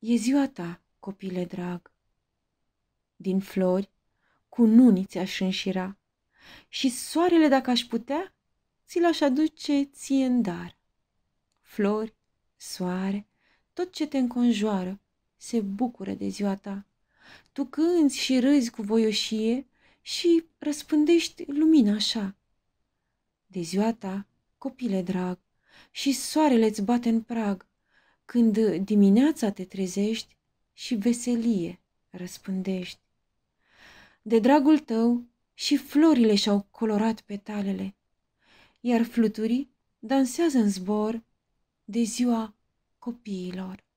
E ziua ta, copile drag. Din flori, cu nuni ți-aș înșira și soarele, dacă aș putea, ți l-aș aduce ție în dar. Flori, soare, tot ce te înconjoară, se bucură de ziua ta. Tu cânți și râzi cu voioșie și răspândești lumina așa. De ziua ta, copile drag, și soarele îți bate în prag când dimineața te trezești și veselie răspândești. De dragul tău și florile și-au colorat petalele, iar fluturii dansează în zbor de ziua copiilor.